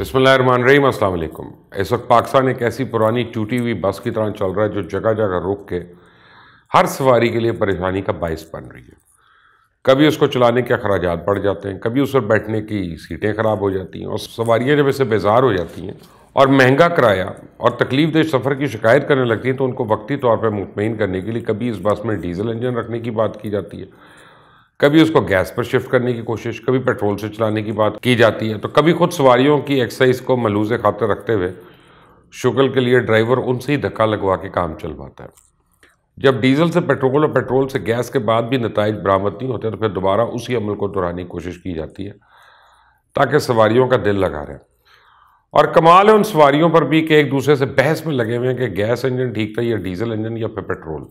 रही अल्लाम इस वक्त पाकिस्तान एक ऐसी पुरानी टूटी हुई बस की तरह चल रहा है जो जगह जगह रोक के हर सवारी के लिए परेशानी का बायस बन रही है कभी उसको चलाने के अखराज बढ़ जाते हैं कभी उस पर बैठने की सीटें ख़राब हो जाती हैं और सवारियाँ जब इसे बेजार हो जाती हैं और महंगा किराया और तकलीफ देश सफ़र की शिकायत करने लगती हैं तो उनको वक्ती तौर पर मुतमिन करने के लिए कभी इस बस में डीजल इंजन रखने की बात की जाती है कभी उसको गैस पर शिफ्ट करने की कोशिश कभी पेट्रोल से चलाने की बात की जाती है तो कभी खुद सवारियों की एक्सरसाइज को मलूज खाते रखते हुए शुक्ल के लिए ड्राइवर उनसे ही धक्का लगवा के काम चलवाता है जब डीजल से पेट्रोल और पेट्रोल से गैस के बाद भी नतज बरामद नहीं होते तो फिर दोबारा उसी अमल को दोहराने की कोशिश की जाती है ताकि सवारियों का दिल लगा रहे और कमाल है उन सवारियों पर भी कि एक दूसरे से बहस में लगे हुए हैं कि गैस इंजन ठीक था या डीजल इंजन या फिर पेट्रोल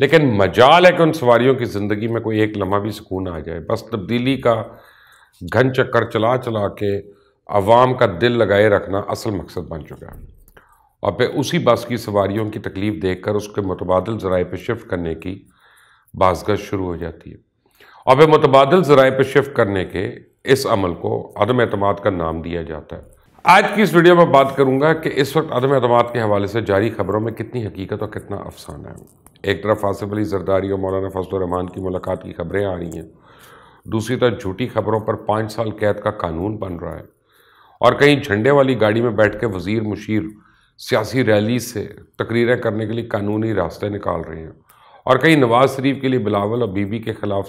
लेकिन मजाल है कि उन सवारियों की ज़िंदगी में कोई एक लम्हा भी सुकून आ जाए बस तब्दीली का घन चक्कर चला चला के आवाम का दिल लगाए रखना असल मकसद बन चुका है और फिर उसी बस की सवारियों की तकलीफ़ देख कर उसके मुतबादल ज़राए पर शिफ्ट करने की बाजगश शुरू हो जाती है और फिर मुतबादल ज़राए पर शिफ्ट करने के इस अमल को अदम अतमाद का नाम दिया जाता है आज की इस वीडियो में बात करूंगा कि इस वक्त अदम अतमाद के हवाले से जारी खबरों में कितनी हकीकत और कितना अफसाना है एक तरफ आसिफ अली जरदारी और मौलाना फजल रहमान की मुलाकात की खबरें आ रही हैं दूसरी तरफ झूठी खबरों पर पाँच साल कैद का कानून बन रहा है और कहीं झंडे वाली गाड़ी में बैठ के वजीर मुशीर सियासी रैली से तकरीरें करने के लिए कानूनी रास्ते निकाल रहे हैं और कहीं नवाज शरीफ के लिए बिलावल और बीबी के खिलाफ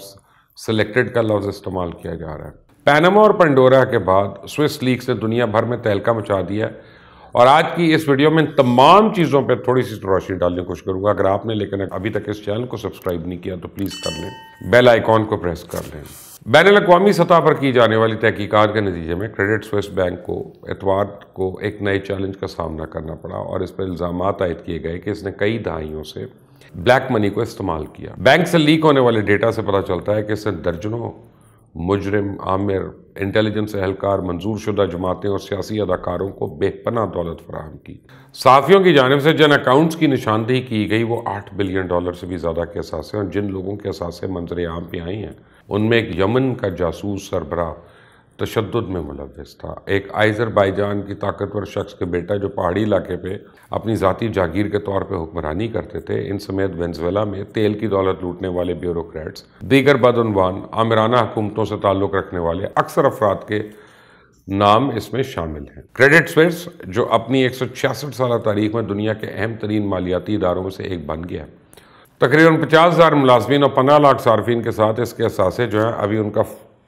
सिलेक्टेड का लफ्ज़ इस्तेमाल किया जा रहा है पैनमा और पंडोरा के बाद स्विस लीग से दुनिया भर में तहलका मचा दिया है और आज की इस वीडियो में तमाम चीज़ों पर थोड़ी सी रोशनी डालने की कोशिश करूँगा अगर आपने लेकिन अभी तक इस चैनल को सब्सक्राइब नहीं किया तो प्लीज़ कर लें बेल आइकॉन को प्रेस कर लें बैन अवी सतह पर की जाने वाली तहकीकत के नतीजे में क्रेडिट स्विस बैंक को एतवार को एक नए चैलेंज का सामना करना पड़ा और इस पर इल्ज़ाम आयद किए गए कि इसने कई दहाइयों से ब्लैक मनी को इस्तेमाल किया बैंक से लीक होने वाले डेटा से पता चलता है कि इसने दर्जनों मुजरम आमिर इंटेलिजेंस एहलकार मंजूर शुदा जमातें और सियासी अदाकारों को बेपना दौलत फराहम की साफियों की जानब से जिन अकाउंट्स की निशानदेही की गई वो आठ बिलियन डॉलर से भी ज़्यादा के असासे और जिन लोगों के असासे मंजर आम पे आई हैं उनमें एक यमन का जासूस सरबरा तशद में मुलवस था एक आइज़रबाईजान की ताकतवर शख्स के बेटा जो पहाड़ी इलाके पे अपनी ज़ाती जागीर के तौर पे हुक्मरानी करते थे इन समेत वेंजवेला में तेल की दौलत लूटने वाले ब्यूरोक्रेट्स दीगर बदनवान आमराना हुकूमतों से ताल्लुक़ रखने वाले अक्सर अफराद के नाम इसमें शामिल हैं क्रेडिट स्वेट्स जो अपनी एक साल तारीख में दुनिया के अहम तरीन मालियाती इदारों में से एक बन गया तकरीबन पचास हज़ार मुलाजमीन और पंद्रह लाख सार्फिन के साथ इसके असासे जो हैं अभी उनका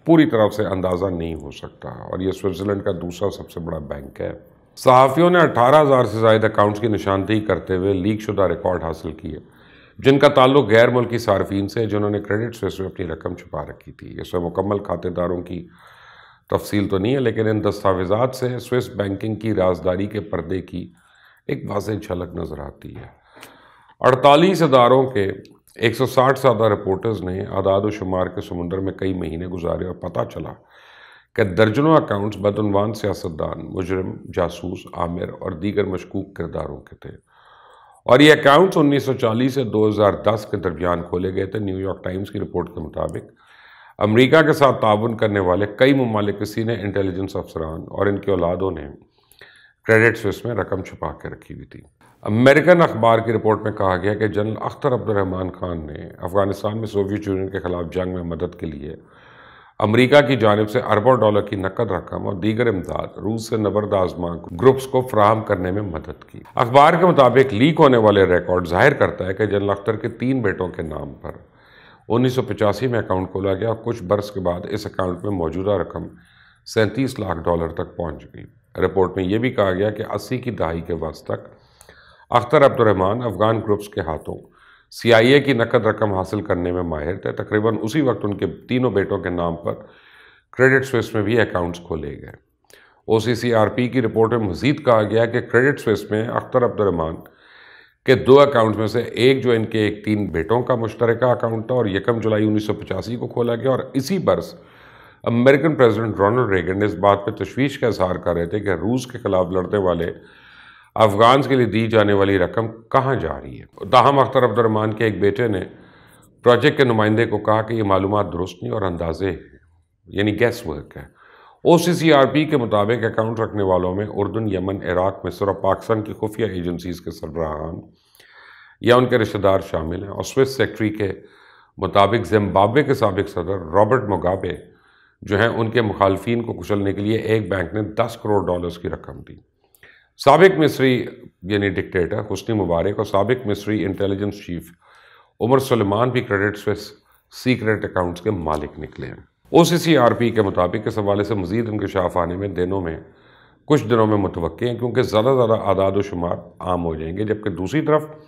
पूरी तरह से अंदाज़ा नहीं हो सकता और ये स्विट्ज़रलैंड का दूसरा सबसे बड़ा बैंक है सहाफ़ियों ने 18,000 से ज़ायद अकाउंट्स की निशानदेही करते हुए लीक शुदा रिकॉर्ड हासिल किए जिनका ताल्लुक गैर मुल्की सार्फिन से जिन्होंने क्रेडिट स्विस में अपनी रकम छुपा रखी थी इसमें मुकम्मल खातेदारों की तफसील तो नहीं है लेकिन इन दस्तावेजात से स्विस बैंकिंग की राजदारी के पर्दे की एक वाज झलक नज़र आती है अड़तालीस इदारों के 160 सादा रिपोर्टर्स ने आदाद शुमार के समुंदर में कई महीने गुजारे और पता चला कि दर्जनों अकाउंट्स बदनवान सियासतदान मुजरम जासूस आमिर और दीगर मशकूक किरदारों के थे और ये अकाउंट्स 1940 से 2010 के दरमियान खोले गए थे न्यूयॉर्क टाइम्स की रिपोर्ट के मुताबिक अमेरिका के साथ ताउन करने वाले कई ममालिक सीनियर इंटेलिजेंस अफसरान और इनके औलादों ने क्रेडिट से उसमें रकम छुपा के रखी हुई थी अमेरिकन अखबार की रिपोर्ट में कहा गया कि जनरल अख्तर अब्दुलरहमान खान ने अफगानिस्तान में सोवियत यूनियन के ख़िलाफ़ जंग में मदद के लिए अमेरिका की जानब से अरबों डॉलर की नकद रकम और दीगर इमदाद रूस से नबरद आजमा ग्रुप्स को फ्राहम करने में मदद की अखबार के मुताबिक लीक होने वाले रिकॉर्ड जाहिर करता है कि जनरल अख्तर के तीन बेटों के नाम पर उन्नीस सौ पचासी में अकाउंट खोला गया और कुछ बरस के बाद इस अकाउंट में मौजूदा रकम सैंतीस लाख डॉलर तक पहुँच गई रिपोर्ट में यह भी कहा गया कि अस्सी की दहाई के वर्ष तक अख्तर अब्दुलरहमान अफगान ग्रुप्स के हाथों सी आई ए की नकद रकम हासिल करने में माहिर थे तकरीबन उसी वक्त उनके तीनों बेटों के नाम पर क्रेडिट स्विस में भी अकाउंट्स खोले गए O C C R P की रिपोर्ट में मजीद कहा गया कि क्रेडिट स्विस में अख्तर अब्दुलरहमान के दो अकाउंट में से एक जो इनके एक तीन बेटों का मुश्तरक अकाउंट था और यकम जुलाई उन्नीस सौ पचासी को खोला गया और इसी बरस अमेरिकन प्रेसिडेंट रोनल्ड रेगन इस बात पर तशवीश का इजहार कर रहे थे कि रूस के खिलाफ लड़ने वाले अफगान के लिए दी जाने वाली रकम कहाँ जा रही है ताहम अख्तर अब्दरमान के एक बेटे ने प्रोजेक्ट के नुमाइंदे को कहा कि ये मालूम दुरुस्त नहीं और अंदाजे हैं यानी गैस वर्क है ओ सी सी आर पी के मुताबिक अकाउंट रखने वालों में उर्दन यमन इराक मिस्र और पाकिस्तान की खुफिया एजेंसीज़ के सरबराहान या उनके रिश्तेदार शामिल हैं और स्विस सेक्रेटरी के मुताबिक जिम्बाब्वे के सबक सदर रॉबर्ट मुगाबे जो हैं उनके मुखालफन को कुचलने के लिए एक बैंक ने दस करोड़ डॉलर्स की रकम दी सबक मिस्री यानी डिक्टेटर हुसनी मुबारक और सबक मिस्री इंटेलिजेंस चीफ उमर सलमान भी क्रेडिट स्विस सीक्रेट अकाउंट्स के मालिक निकले हैं ओ सी सी आर पी के मुताबिक इस हवाले से मजीद इंकशाफ आने में दिनों में कुछ दिनों में मुतवक़ हैं क्योंकि ज़्यादा ज़्यादा आदाद व शुमार आम हो जाएंगे जबकि दूसरी तरफ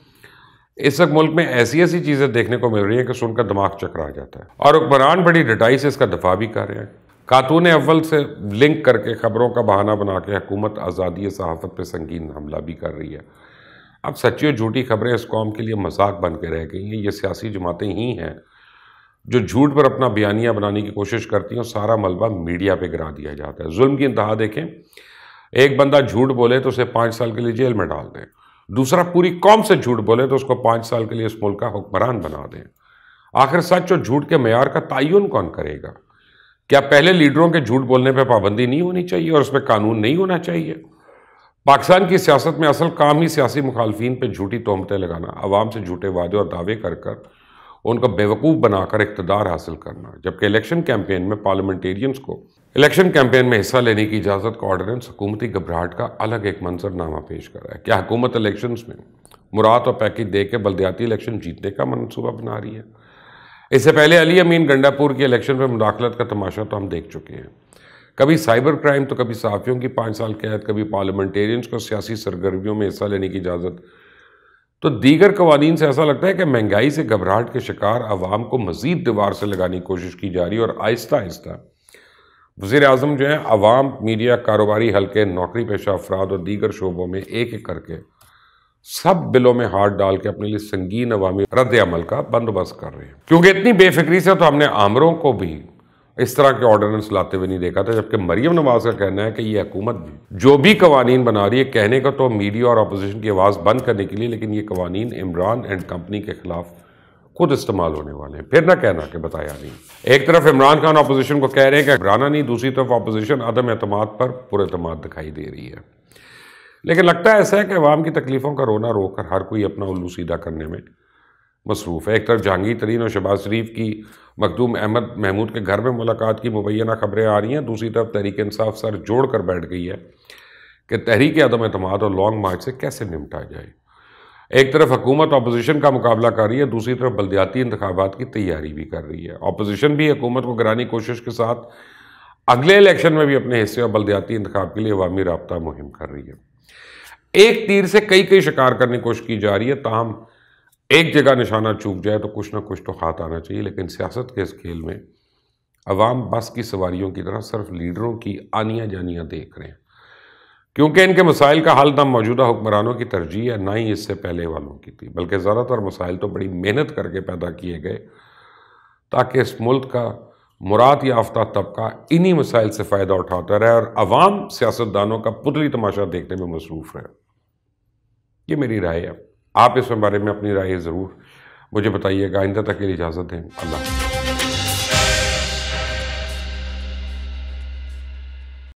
इस वक्त मुल्क में ऐसी ऐसी चीज़ें देखने को मिल रही हैं कि सुनकर दिमाग चकरा जाता है और हुक्मरान बड़ी डटाई से इसका दफा भी कर रहे हैं खातून अव्वल से लिंक करके ख़बरों का बहाना बना के हकूमत आज़ादी सहाफ़त पर संगीन हमला भी कर रही है अब सच्ची और झूठी खबरें इस कौम के लिए मजाक बन के रह गई हैं ये सियासी जमातें ही हैं जो झूठ पर अपना बयानिया बनाने की कोशिश करती हैं और सारा मलबा मीडिया पर गिरा दिया जाता है जुल्म की इंतहा देखें एक बंदा झूठ बोले तो उसे पाँच साल के लिए जेल में डाल दें दूसरा पूरी कौम से झूठ बोले तो उसको पाँच साल के लिए इस मुल्क का हुक्मरान बना दें आखिर सच और झूठ के मैार का तयन कौन करेगा क्या पहले लीडरों के झूठ बोलने पर पाबंदी नहीं होनी चाहिए और उसमें कानून नहीं होना चाहिए पाकिस्तान की सियासत में असल काम ही सियासी मुखालफन पर झूठी तोहमतें लगाना आवाम से झूठे वादे और दावे कर कर उनको बेवकूफ़ बनाकर इकतदार हासिल करना जबकि इलेक्शन कैंपेन में पार्लियामेंटेरियंस को इलेक्शन कैंपेन में हिस्सा लेने की इजाज़त का ऑर्डिनेंस हुकूमती घबराहट का अलग एक मंजरनामा पेश कर रहा है क्या हुकूमत इलेक्शन में मुराद और पैकेज दे के बलदयाती इलेक्शन जीतने का मनसूबा बना रही है इससे पहले अली अमीन गंडापुर के इलेक्शन में मुदाखलत का तमाशा तो हम देख चुके हैं कभी साइबर क्राइम तो कभी सहाफ़ियों की पाँच साल कैद कभी पार्लियामेंटेरियंस को सियासी सरगर्मियों में हिस्सा लेने की इजाज़त तो दीगर कवानीन से ऐसा लगता है कि महंगाई से घबराहट के शिकार आवाम को मज़ीद दीवार से लगाने की कोशिश की जा रही है और आहिस्ता आहिस्ता वजीर अजम जो हैं अवाम मीडिया कारोबारी हल्के नौकरी पेशा अफराद और दीगर शोबों में एक एक करके सब बिलों में हाथ डाल के अपने लिए संगीन अवामी रद्द अमल का बंदोबस्त कर रहे हैं क्योंकि इतनी बेफिक्री से तो हमने आमरों को भी इस तरह के ऑर्डिनेंस लाते हुए नहीं देखा था जबकि मरीम नवाज का कहना है कि ये हकूमत भी जो भी कवानीन बना रही है कहने का तो मीडिया और अपोजिशन की आवाज़ बंद करने के लिए लेकिन ये कवानी इमरान एंड कंपनी के खिलाफ खुद इस्तेमाल होने वाले हैं फिर ना कहना कि बताया नहीं एक तरफ इमरान खान अपोजिशन को कह रहे हैं कि घबराना नहीं दूसरी तरफ अपोजिशन अदम अहतम पर पुरतमाद दिखाई दे रही है लेकिन लगता है ऐसा है कि अवाम की तकलीफ़ों का रोना रोकर हर कोई अपना उल्लू सीधा करने में मसरूफ़ है एक तरफ जहांगीर तरीन और शबाज शरीफ की मखदूम अहमद महमूद के घर में मुलाकात की मुबैना खबरें आ रही हैं दूसरी तरफ तहरीक इंसाफ सर जोड़ कर बैठ गई है कि तहरीक अदम अतमाद और लॉन्ग मार्च से कैसे निपटा जाए एक तरफ हुकूमत अपोजिशन का मुकाबला कर रही है दूसरी तरफ बलदियाती इंतबात की तैयारी भी कर रही है अपोजिशन भी हुकूमत को गिरानी कोशिश के साथ अगले इलेक्शन में भी अपने हिस्से और बलदियाती इंतबाब के लिए अवामी रबता मुहिम कर रही है एक तीर से कई कई शिकार करने की कोशिश की जा रही है ताहम एक जगह निशाना चूक जाए तो कुछ ना कुछ तो हाथ आना चाहिए लेकिन सियासत के इस खेल में अवाम बस की सवारियों की तरह सिर्फ लीडरों की आनियाँ जानियाँ देख रहे हैं क्योंकि इनके मसाइल का हल ना मौजूदा हुक्मरानों की तरजीह है ना ही इससे पहले वालों की थी बल्कि ज़्यादातर मसाइल तो बड़ी मेहनत करके पैदा किए गए ताकि इस मुल्क का मुराद याफ्ता तबका इन्हीं मसाइल से फ़ायदा उठाता रहे और आवाम सियासतदानों का पुतली तमाशा देखने में मसरूफ़ रहे ये मेरी राय है आप इस बारे में अपनी राय ज़रूर मुझे बताइएगा आइंदा तक के लिए इजाज़त दें अल्लाह